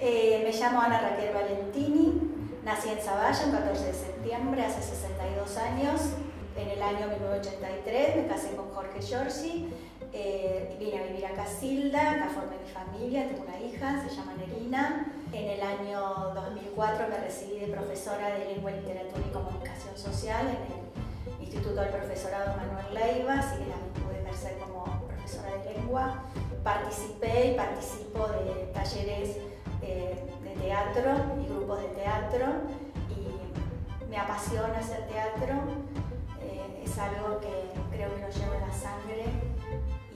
Eh, me llamo Ana Raquel Valentini, nací en Zavalla en 14 de septiembre, hace 62 años. En el año 1983 me casé con Jorge Giorgi, eh, vine a vivir a Casilda, acá formé mi familia, tengo una hija, se llama Nerina. En el año 2004 me recibí de profesora de Lengua, Literatura y Comunicación Social en el Instituto del Profesorado Manuel Leiva, así que la pude ejercer como profesora de lengua. Participé y participo de talleres eh, de, teatro y grupos de teatro y me apasiona hacer teatro, eh, es algo que creo que lo llevo en la sangre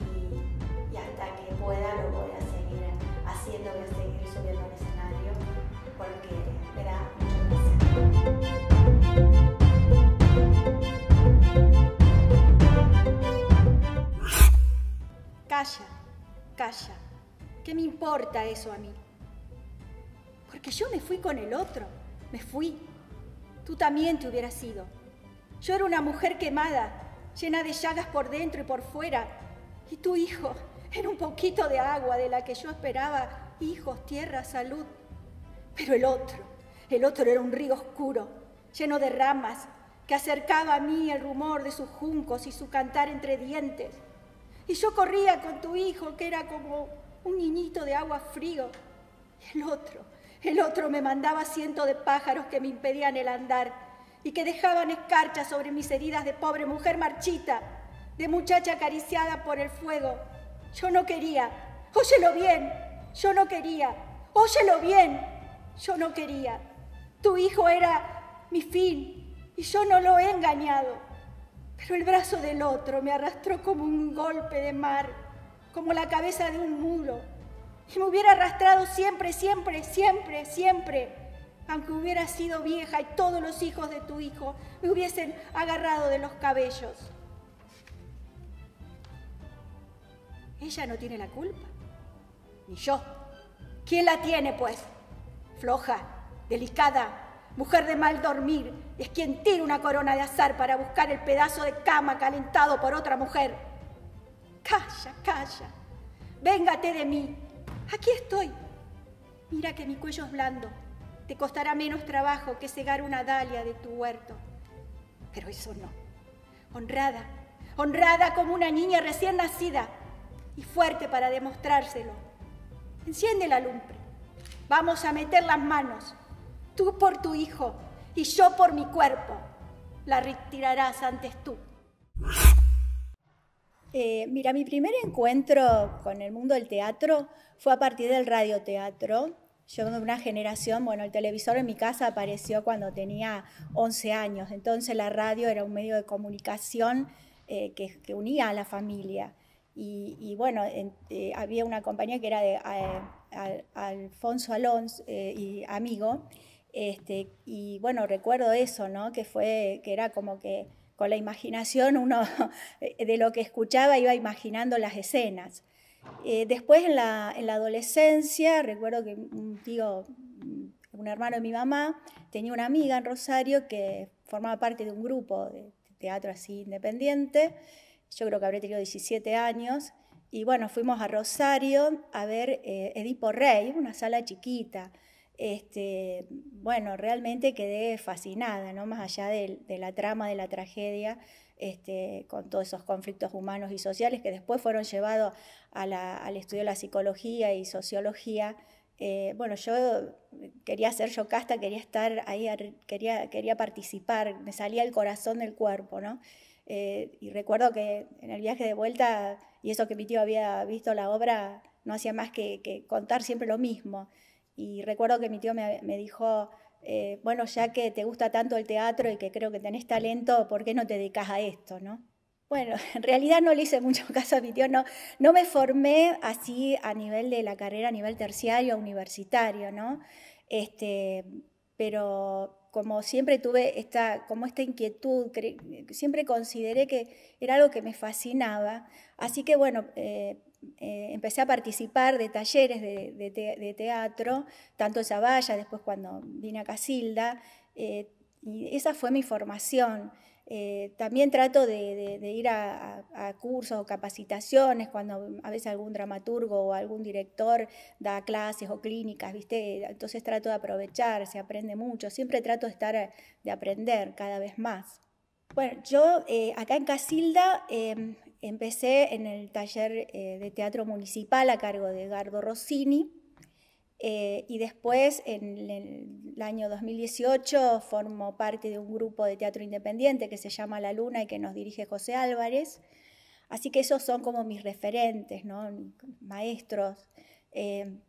y, hasta que pueda lo voy a seguir haciendo, voy a seguir subiendo al escenario porque me da mucho placer. Calla, calla. ¿Qué me importa eso a mí? Que yo me fui con el otro, me fui. Tú también te hubieras ido. Yo era una mujer quemada, llena de llagas por dentro y por fuera, y tu hijo era un poquito de agua de la que yo esperaba hijos, tierra, salud. Pero el otro, el otro era un río oscuro, lleno de ramas, que acercaba a mí el rumor de sus juncos y su cantar entre dientes. Y yo corría con tu hijo, que era como un niñito de agua frío. Y el otro, el otro me mandaba cientos de pájaros que me impedían el andar y que dejaban escarcha sobre mis heridas de pobre mujer marchita, de muchacha acariciada por el fuego. Yo no quería. Óyelo bien. Yo no quería. Óyelo bien. Yo no quería. Tu hijo era mi fin y yo no lo he engañado. Pero el brazo del otro me arrastró como un golpe de mar, como la cabeza de un muro y me hubiera arrastrado siempre, siempre, siempre, siempre, aunque hubiera sido vieja y todos los hijos de tu hijo me hubiesen agarrado de los cabellos. Ella no tiene la culpa, ni yo. ¿Quién la tiene, pues? Floja, delicada, mujer de mal dormir, es quien tira una corona de azar para buscar el pedazo de cama calentado por otra mujer. Calla, calla, véngate de mí, Aquí estoy. Mira que mi cuello es blando. Te costará menos trabajo que cegar una dalia de tu huerto. Pero eso no. Honrada, honrada como una niña recién nacida y fuerte para demostrárselo. Enciende la lumbre. Vamos a meter las manos, tú por tu hijo y yo por mi cuerpo. La retirarás antes tú. Eh, mira, mi primer encuentro con el mundo del teatro fue a partir del radioteatro. Yo de una generación, bueno, el televisor en mi casa apareció cuando tenía 11 años, entonces la radio era un medio de comunicación eh, que, unía a la familia. Y, bueno, eh, había una compañía que era de Alfonso Alonso y amigo, este, y bueno, recuerdo eso, ¿no? Que fue, que era como que con la imaginación uno eh, de lo que escuchaba iba imaginando las escenas. Eh, después en la, adolescencia, recuerdo que un tío, un hermano de mi mamá, tenía una amiga en Rosario que formaba parte de un grupo de teatro así independiente, yo creo que habré tenido 17 años, y bueno, fuimos a Rosario a ver eh, Edipo Rey, una sala chiquita. Este, bueno, realmente quedé fascinada, ¿no? Más allá de, la trama, de la tragedia, este, con todos esos conflictos humanos y sociales que después fueron llevados al estudio de la psicología y sociología. Eh, bueno, yo quería ser yocasta, quería estar ahí, quería, participar, me salía el corazón del cuerpo, ¿no? Eh, y recuerdo que en el viaje de vuelta, y eso que mi tío había visto la obra, no hacía más que contar siempre lo mismo. Y recuerdo que mi tío me, dijo, eh, bueno, ya que te gusta tanto el teatro y que creo que tenés talento, ¿por qué no te dedicas a esto? ¿no? Bueno, en realidad no le hice mucho caso a mi tío, no, no me formé así a nivel de la carrera, a nivel terciario, universitario, ¿no? Este, pero como siempre tuve esta, como esta inquietud, siempre consideré que era algo que me fascinaba. Así que bueno, eh, eh, empecé a participar de talleres de, teatro, tanto en Zavalla, después cuando vine a Casilda, eh, y esa fue mi formación. Eh, también trato de, ir a, cursos o capacitaciones cuando a veces algún dramaturgo o algún director da clases o clínicas, ¿viste? Entonces trato de aprovechar, se aprende mucho. Siempre trato de estar, de aprender cada vez más. Bueno, yo acá en Casilda em, Empecé en el taller eh, de teatro municipal a cargo de Edgardo Rossini eh, y después en el año 2018 formo parte de un grupo de teatro independiente que se llama La Luna y que nos dirige José Álvarez. Así que esos son como mis referentes, maestros, eh,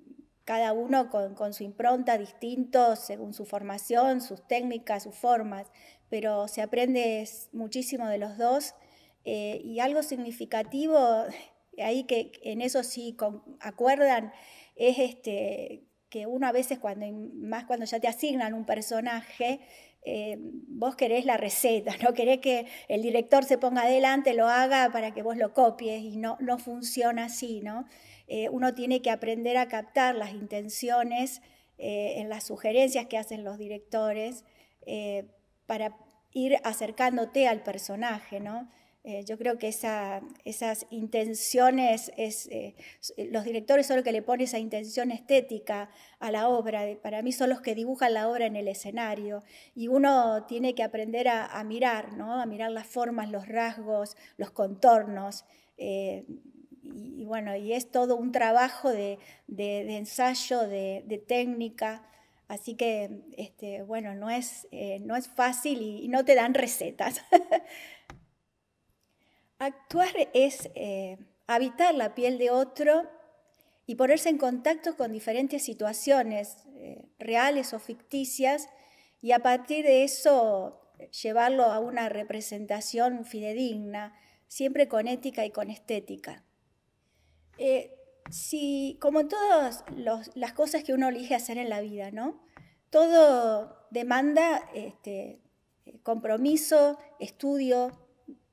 cada uno con, su impronta distinto según su formación, sus técnicas, sus formas, pero se aprende muchísimo de los dos eh, y algo significativo, ahí que en eso sí acuerdan, es este, que uno a veces, cuando, más cuando ya te asignan un personaje, eh, vos querés la receta, no querés que el director se ponga adelante, lo haga para que vos lo copies y no, funciona así, ¿no? Eh, uno tiene que aprender a captar las intenciones en las sugerencias que hacen los directores para ir acercándote al personaje, ¿no? Eh, yo creo que esa, esas intenciones, es, eh, eh, los directores son los que le ponen esa intención estética a la obra, para mí son los que dibujan la obra en el escenario y uno tiene que aprender a, mirar, ¿no? a mirar las formas, los rasgos, los contornos. y, bueno, y es todo un trabajo de, ensayo, de, técnica. Así que, este, bueno, no es, no es fácil y no te dan recetas. Actuar es eh, habitar la piel de otro y ponerse en contacto con diferentes situaciones eh, reales o ficticias y a partir de eso eh, llevarlo a una representación fidedigna, siempre con ética y con estética. si, como todas las cosas que uno elige hacer en la vida, ¿no? Todo demanda este, compromiso, estudio,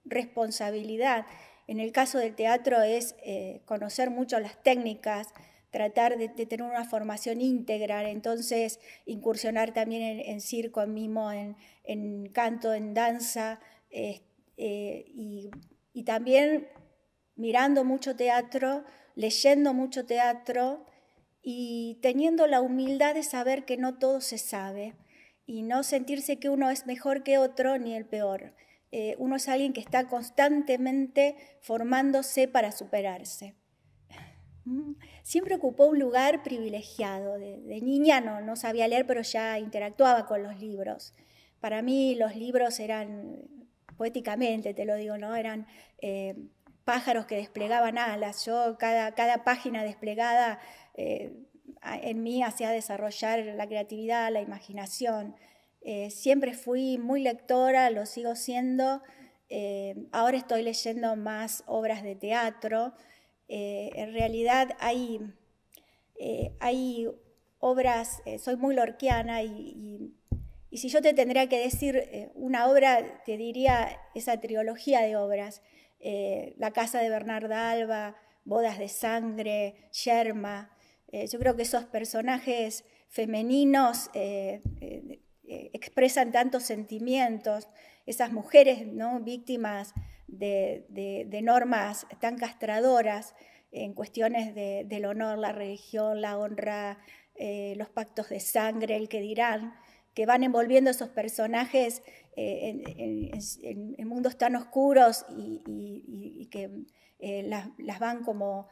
responsabilidad. En el caso del teatro es eh, conocer mucho las técnicas, tratar de, tener una formación íntegra, entonces incursionar también en, circo, en mimo, en, canto, en danza, eh, y también mirando mucho teatro, leyendo mucho teatro y teniendo la humildad de saber que no todo se sabe y no sentirse que uno es mejor que otro ni el peor. Eh, uno es alguien que está constantemente formándose para superarse. Mm. Siempre ocupó un lugar privilegiado. De, niña no, sabía leer, pero ya interactuaba con los libros. Para mí los libros eran, poéticamente te lo digo, ¿no? Eran eh, pájaros que desplegaban alas. Yo cada, página desplegada eh, en mí hacía desarrollar la creatividad, la imaginación. Eh, siempre fui muy lectora, lo sigo siendo. Eh, ahora estoy leyendo más obras de teatro. Eh, en realidad hay, hay obras, soy muy lorquiana y, si yo te tendría que decir una obra, te diría esa trilogía de obras. La casa de Bernarda Alba, Bodas de Sangre, Yerma. yo creo que esos personajes femeninos eh, expresan tantos sentimientos, esas mujeres ¿no? víctimas de, normas tan castradoras en cuestiones del honor, la religión, la honra, eh, los pactos de sangre, el que dirán, que van envolviendo esos personajes eh, en, mundos tan oscuros y, que las, las, van como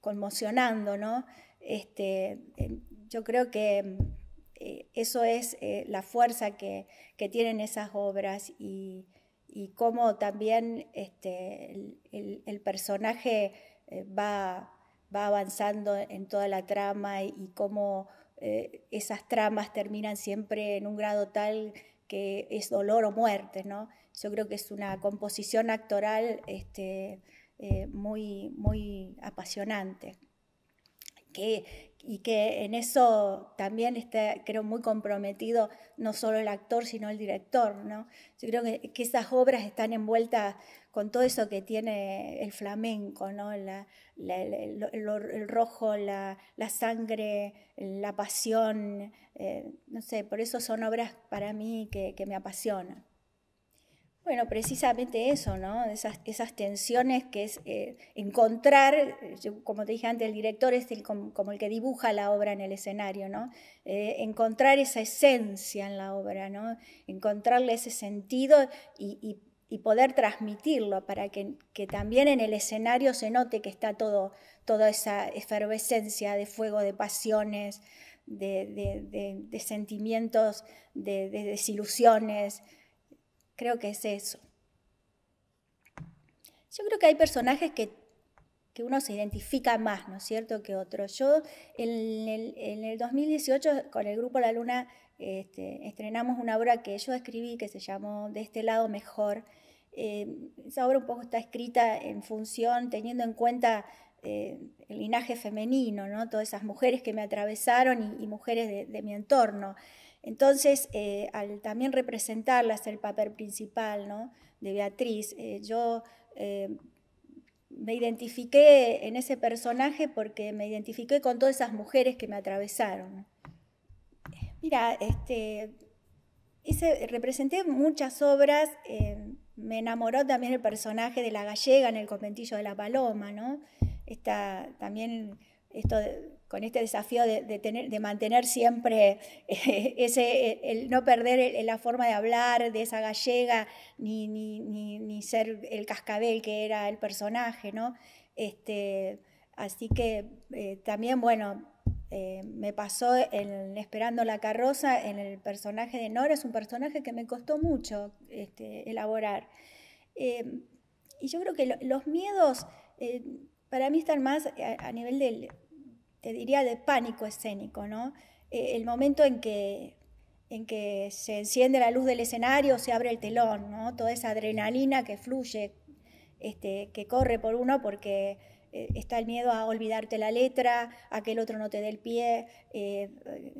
conmocionando, ¿no? Este, yo creo que mm, eh, eso es eh, la fuerza que, tienen esas obras y, cómo también este, el, personaje eh, va, avanzando en toda la trama y, cómo esas tramas terminan siempre en un grado tal que es dolor o muerte, ¿no? Yo creo que es una composición actoral este, muy, muy apasionante y que en eso también está, creo, muy comprometido no solo el actor, sino el director, ¿no? Yo creo que, esas obras están envueltas con todo eso que tiene el flamenco, ¿no? el, rojo, la, sangre, la pasión, eh, no sé, por eso son obras para mí que me apasionan. Bueno, precisamente eso, ¿no? Esas, tensiones que es eh, encontrar, eh, como te dije antes, el director es el, como, el que dibuja la obra en el escenario, ¿no? Eh, encontrar esa esencia en la obra, ¿no? Encontrarle ese sentido y, poder transmitirlo para que, también en el escenario se note que está todo, toda esa efervescencia de fuego, de pasiones, de sentimientos, de desilusiones. Creo que es eso. Yo creo que hay personajes que, uno se identifica más, ¿no es cierto?, que otros. Yo en el, 2018 con el grupo La Luna este, estrenamos una obra que yo escribí que se llamó De este lado mejor. Eh, esa obra un poco está escrita en función, teniendo en cuenta eh, el linaje femenino, ¿no? todas esas mujeres que me atravesaron y, mujeres de mi entorno. Entonces, eh, al también representarlas, el papel principal de Beatriz, eh, yo eh, me identifiqué en ese personaje porque me identifiqué con todas esas mujeres que me atravesaron. Mira, este, hice, representé muchas obras, me enamoró también el personaje de la gallega en el conventillo de la paloma, ¿no? también esto de, con este desafío de, tener, de mantener siempre eh, ese, el, no perder la forma de hablar de esa gallega, ni, ni, ser el cascabel que era el personaje, ¿no? Este, así que eh, también, bueno, eh, me pasó en Esperando la carroza, en el personaje de Nora, es un personaje que me costó mucho este, elaborar. Em, y yo creo que los miedos para mí están más a nivel del, te diría, de pánico escénico, ¿no? Eh, el momento en que, en que se enciende la luz del escenario, se abre el telón, ¿no? Toda esa adrenalina que fluye, este, que corre por uno porque eh, está el miedo a olvidarte la letra, a que el otro no te dé el pie, eh,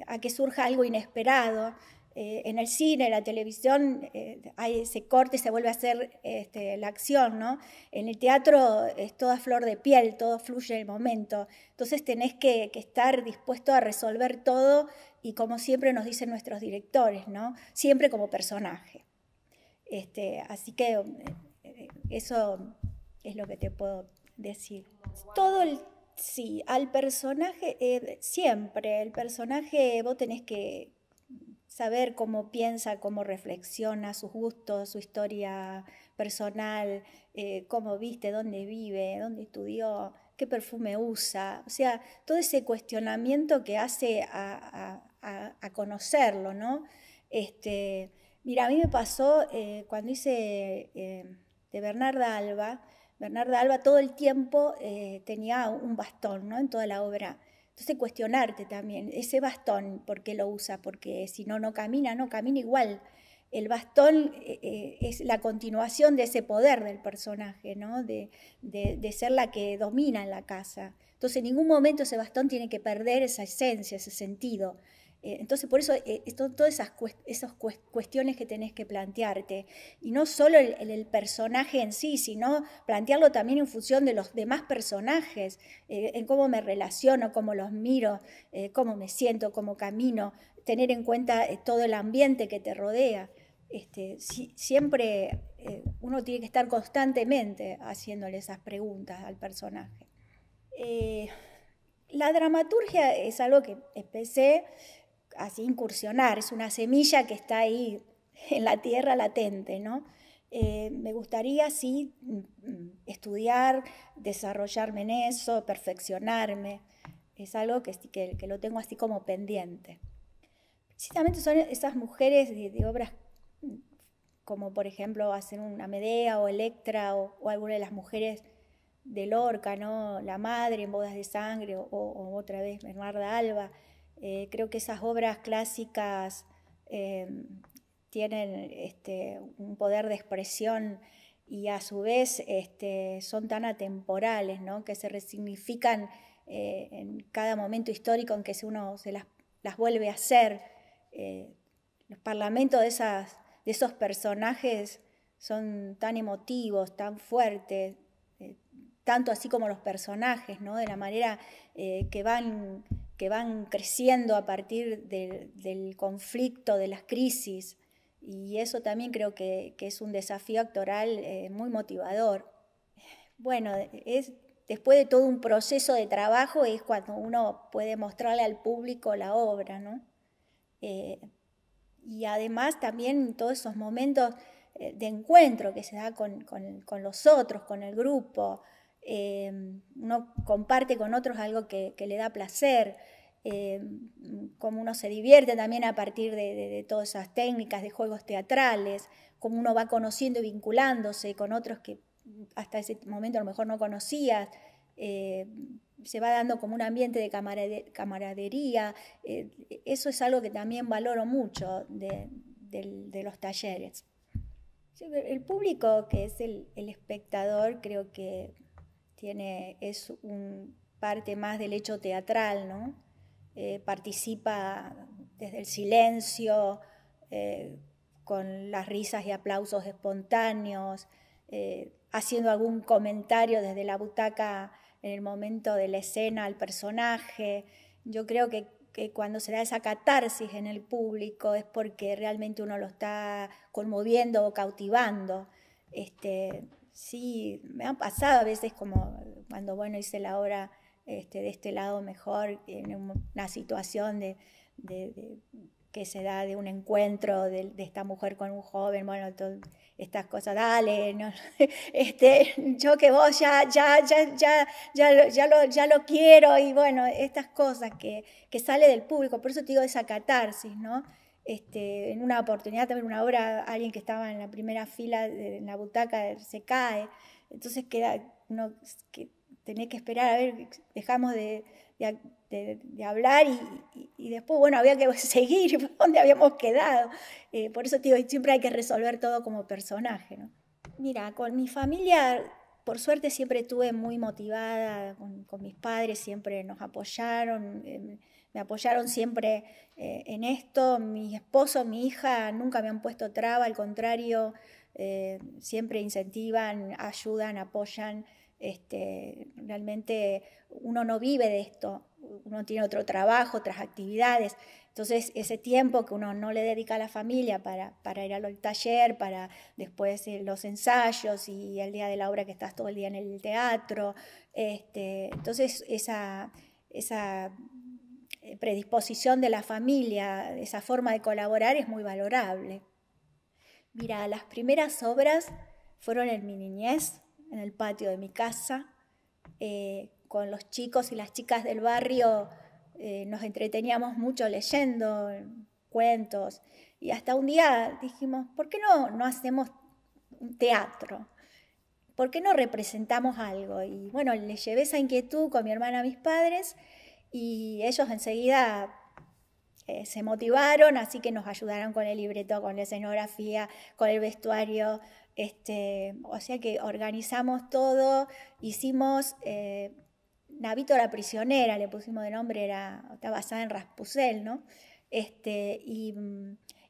a que surja algo inesperado. Eh, en el cine, en la televisión, eh, hay, se corta y se vuelve a hacer este, la acción, ¿no? En el teatro es toda flor de piel, todo fluye en el momento. Entonces tenés que, estar dispuesto a resolver todo y como siempre nos dicen nuestros directores, ¿no? Siempre como personaje. Este, así que eh, eso es lo que te puedo decir. Todo el sí, al personaje, siempre, el personaje vos tenés que, saber cómo piensa, cómo reflexiona, sus gustos, su historia personal, eh, cómo viste, dónde vive, dónde estudió, qué perfume usa. O sea, todo ese cuestionamiento que hace a, conocerlo, ¿no? Este, mira, a mí me pasó eh, cuando hice eh, de Bernarda Alba, Bernarda Alba todo el tiempo tenía un bastón, ¿no? En toda la obra. Entonces cuestionarte también ese bastón, ¿por qué lo usa? Porque si no, no camina, no camina igual. El bastón eh, eh, es la continuación de ese poder del personaje, ¿no? De, de ser la que domina en la casa. Entonces en ningún momento ese bastón tiene que perder esa esencia, ese sentido. Eh, entonces, por eso, eh, esto, todas esas, cuestiones que tenés que plantearte, y no solo el, personaje en sí, sino plantearlo también en función de los demás personajes, eh, en cómo me relaciono, cómo los miro, cómo me siento, cómo camino, tener en cuenta todo el ambiente que te rodea. Este, siempre uno tiene que estar constantemente haciéndole esas preguntas al personaje. la dramaturgia es algo que empecé así incursionar, es una semilla que está ahí en la tierra latente, ¿no? Eh, me gustaría, sí, mm, estudiar, desarrollarme en eso, perfeccionarme. Es algo que, que, lo tengo así como pendiente. Precisamente son esas mujeres de, obras mm, como, por ejemplo, hacen una Medea o Electra o, alguna de las mujeres del Lorca, ¿no? La madre en Bodas de Sangre o, otra vez Menuarda Alba eh, creo que esas obras clásicas eh, tienen este, un poder de expresión y a su vez este, son tan atemporales, que se resignifican eh, en cada momento histórico en que uno se las, vuelve a hacer. los parlamentos de, esas, de esos personajes son tan emotivos, tan fuertes, tanto así como los personajes, de la manera que van que van creciendo a partir del conflicto, de las crisis, y eso también creo que, es un desafío actoral eh, muy motivador. Bueno, es, después de todo un proceso de trabajo es cuando uno puede mostrarle al público la obra, ¿no? Eh, y además también todos esos momentos eh, de encuentro que se da con, con los otros, con el grupo, Em, uno comparte con otros algo que, le da placer, em, como uno se divierte también a partir de, todas esas técnicas de juegos teatrales, como uno va conociendo y vinculándose con otros que hasta ese momento a lo mejor no conocías. Eh, se va dando como un ambiente de camaradería. Eh, eso es algo que también valoro mucho de, los talleres. El público, que es el espectador, creo que tiene, es un parte más del hecho teatral, ¿no? Eh, participa desde el silencio, eh, con las risas y aplausos espontáneos, eh, haciendo algún comentario desde la butaca en el momento de la escena al personaje. Yo creo que, cuando se da esa catarsis en el público es porque realmente uno lo está conmoviendo o cautivando. Este, Sí, me han pasado a veces como eh, cuando, bueno, hice la obra este, de este lado mejor, en una situación de, que se da de un encuentro de, esta mujer con un joven, bueno, estas cosas, dale, este, yo que vos ya, ya, ya, ya, ya, lo, ya, lo, quiero, y bueno, estas cosas que, que sale del público, por eso te digo esa catarsis, ¿no? Este, en una oportunidad también, una obra, alguien que estaba en la primera fila, de, en la butaca, se cae. Entonces queda, no, que tenés que esperar, a ver, dejamos de, hablar y, después, bueno, había que seguir donde habíamos quedado. Eh, por eso, digo, siempre hay que resolver todo como personaje, ¿no? Mira, con mi familia por suerte siempre estuve muy motivada con, mis padres, siempre nos apoyaron, eh, me apoyaron siempre eh, en esto. Mi esposo, mi hija nunca me han puesto traba, al contrario, eh, siempre incentivan, ayudan, apoyan. Este, realmente uno no vive de esto, uno tiene otro trabajo, otras actividades. Entonces, ese tiempo que uno no le dedica a la familia para, para ir al taller, para después eh, los ensayos y el día de la obra que estás todo el día en el teatro. Este, entonces, esa, esa eh, predisposición de la familia, esa forma de colaborar es muy valorable. Mira, las primeras obras fueron en mi niñez, en el patio de mi casa, eh, con los chicos y las chicas del barrio eh, nos entreteníamos mucho leyendo cuentos y hasta un día dijimos, ¿por qué no, no hacemos un teatro? ¿Por qué no representamos algo? Y bueno, le llevé esa inquietud con mi hermana a mis padres y ellos enseguida eh, se motivaron, así que nos ayudaron con el libreto, con la escenografía, con el vestuario, este, o sea que organizamos todo, hicimos eh, Navito la prisionera, le pusimos de nombre, era, está basada en Raspusel, ¿no? Este, y,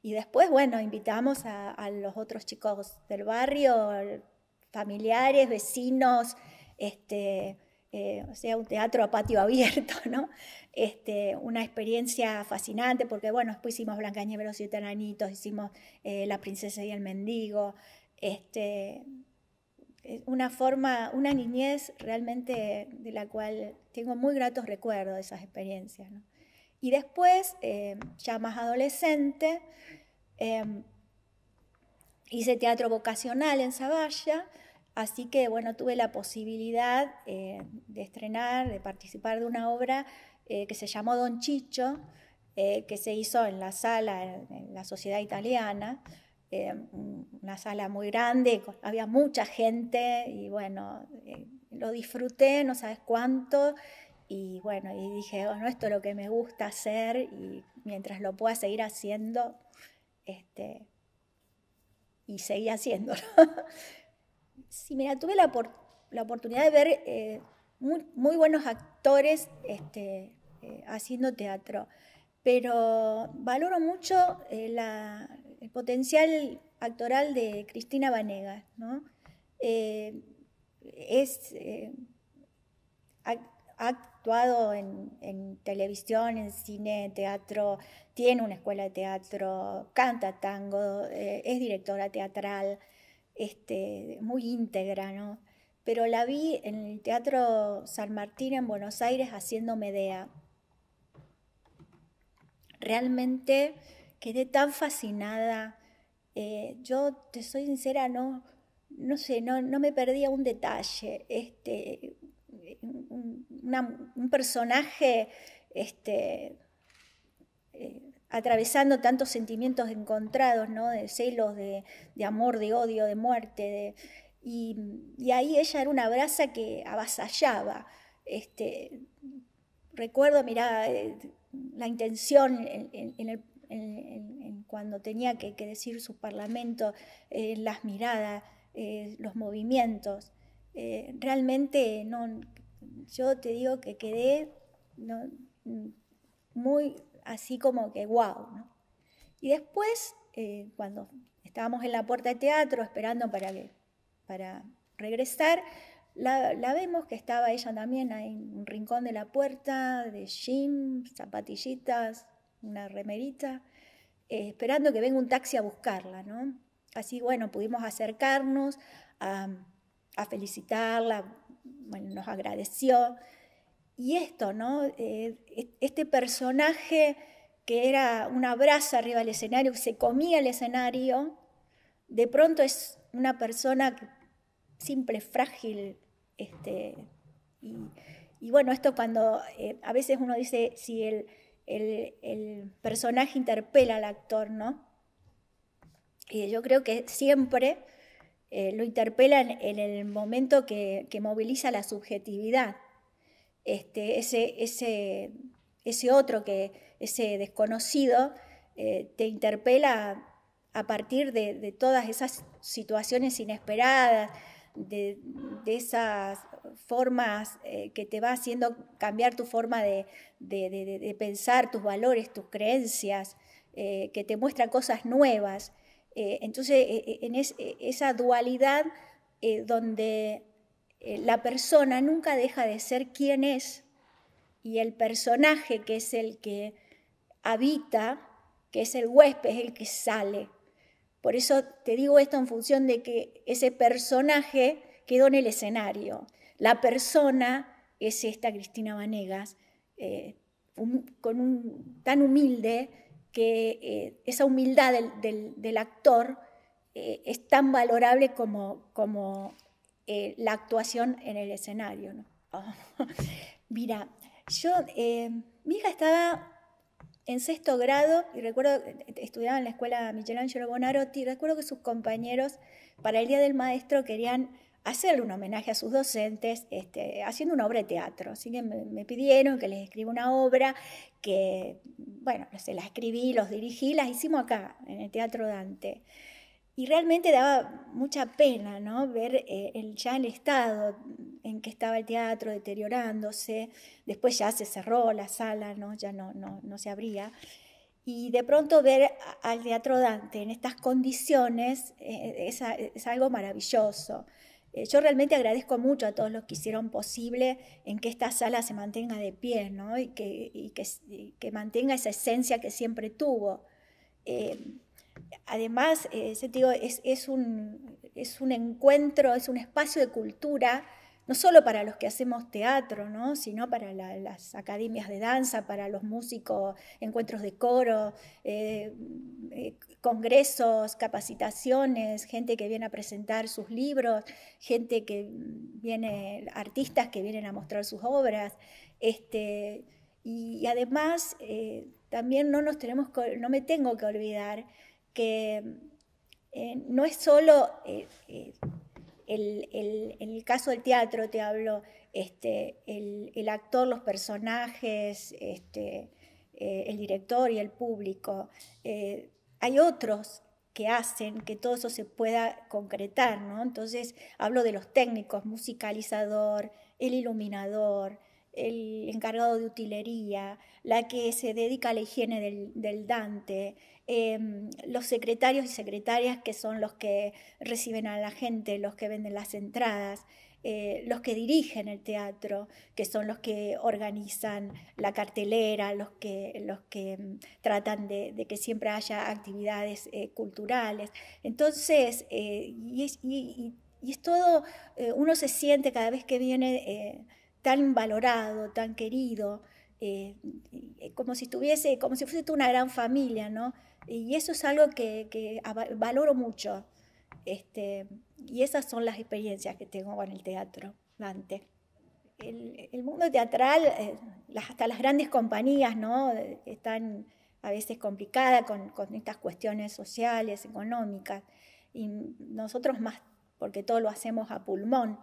después, bueno, invitamos a, los otros chicos del barrio, familiares, vecinos, este, eh, o sea, un teatro a patio abierto, ¿no? una experiencia fascinante, porque bueno, después hicimos Blanca y los Siete Enanitos, hicimos eh, La Princesa y el Mendigo, este, una forma, una niñez realmente de la cual tengo muy gratos recuerdos de esas experiencias. Y después, eh, ya más adolescente, em, hice teatro vocacional en Zavalla, así que bueno, tuve la posibilidad eh, de estrenar, de participar de una obra eh, que se llamó Don Chicho, que se hizo en la sala, en la Sociedad Italiana. Eh, una sala muy grande, había mucha gente y bueno, eh, lo disfruté, no sabes cuánto. Y bueno, y dije, bueno, oh, esto es lo que me gusta hacer y mientras lo pueda seguir haciendo, este, y seguí haciéndolo. sí, mira, tuve la, por, la oportunidad de ver eh, muy, buenos actores este, haciendo teatro, pero valoro mucho la, el potencial actoral de Cristina Vanegas, ¿no? Eh, es, eh, ha, actuado en, televisión, en cine, teatro, tiene una escuela de teatro, canta tango, eh, es directora teatral, este, muy íntegra, ¿no? Pero la vi en el Teatro San Martín en Buenos Aires haciendo Medea. Realmente quedé tan fascinada. Eh, yo te soy sincera, no, no sé, no, no me perdía un detalle. Este, un personaje este, eh, atravesando tantos sentimientos encontrados, ¿no? de celos, de, amor, de odio, de muerte. y, ahí ella era una brasa que avasallaba. Este, recuerdo, mira eh, la intención en, el, cuando tenía que, decir su parlamento, eh, las miradas, eh, los movimientos. Eh, realmente no, yo te digo que quedé muy así como que wow. ¿no? Y después, cuando estábamos en la puerta de teatro esperando para, para regresar, la, vemos que estaba ella también ahí en un rincón de la puerta, de jeans, zapatillitas, una remerita, eh, esperando que venga un taxi a buscarla, ¿no? Así, bueno, pudimos acercarnos a, felicitarla, bueno, nos agradeció. Y esto, ¿no? Eh, este personaje que era una brasa arriba del escenario, se comía el escenario, de pronto es una persona simple, frágil, este, y, bueno, esto cuando eh, a veces uno dice, si el, el, personaje interpela al actor, ¿no? Y yo creo que siempre eh, lo interpela en, el momento que, moviliza la subjetividad, este, ese, ese, otro, que, ese desconocido, eh, te interpela a partir de todas esas situaciones inesperadas, de, esas formas eh, que te va haciendo cambiar tu forma de, pensar, tus valores, tus creencias, eh, que te muestra cosas nuevas. Eh, entonces, en esa dualidad donde la persona nunca deja de ser quien es y el personaje que es el que habita, que es el huésped, es el que sale. Por eso te digo esto en función de que ese personaje quedó en el escenario. La persona es esta Cristina Vanegas, eh, tan humilde que eh, esa humildad del, actor eh, es tan valorable como, la actuación en el escenario. Mira, yo, mi hija estaba en sexto grado, y recuerdo, eh, eh, estudiaba en la escuela Michelangelo Bonarotti, recuerdo que sus compañeros para el Día del Maestro querían hacerle un homenaje a sus docentes este, haciendo una obra de teatro. Así que me, pidieron que les escriba una obra que, bueno, se la escribí, los dirigí, las hicimos acá, en el Teatro Dante. Y realmente daba mucha pena, ¿no? Ver eh, el, ya el estado en que estaba el teatro deteriorándose, después ya se cerró la sala, ¿no? ya no, se abría, y de pronto ver al teatro Dante en estas condiciones eh, es, algo maravilloso. Eh, yo realmente agradezco mucho a todos los que hicieron posible en que esta sala se mantenga de pie ¿no? y, que, y que, mantenga esa esencia que siempre tuvo. Eh, además, es, un, es, un, encuentro, es un espacio de cultura no solo para los que hacemos teatro, sino para las academias de danza, para los músicos, encuentros de coro, eh, eh, congresos, capacitaciones, gente que viene a presentar sus libros, gente que viene, artistas que vienen a mostrar sus obras. Este, y, además, eh, también no, nos tenemos no me tengo que olvidar que no es solo en el caso del teatro te hablo, este, el, actor, los personajes, este, eh, el director y el público. Eh, hay otros que hacen que todo eso se pueda concretar, ¿no? Entonces hablo de los técnicos, musicalizador, el iluminador, el encargado de utilería, la que se dedica a la higiene del, Dante, em, los secretarios y secretarias que son los que reciben a la gente, los que venden las entradas, eh, los que dirigen el teatro, que son los que organizan la cartelera, los que, los que mm, tratan de, que siempre haya actividades eh, culturales. Entonces, eh, y, y es todo, uno se siente cada vez que viene tan valorado, tan querido, eh, como si estuviese, como si fuese toda una gran familia, ¿no? Y eso es algo que, valoro mucho. Este, y esas son las experiencias que tengo con el teatro, Dante. El, mundo teatral, eh, hasta las grandes compañías, ¿no? Están a veces complicadas con, con estas cuestiones sociales, económicas. Y nosotros más, porque todo lo hacemos a pulmón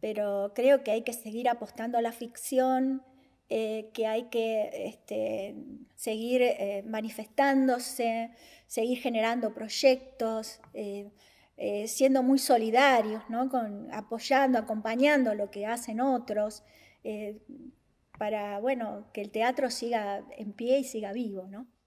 pero creo que hay que seguir apostando a la ficción, eh, que hay que este, seguir eh, manifestándose, seguir generando proyectos, eh, siendo muy solidarios, apoyando, acompañando lo que hacen otros, para que el teatro siga en pie y siga vivo. ¿no?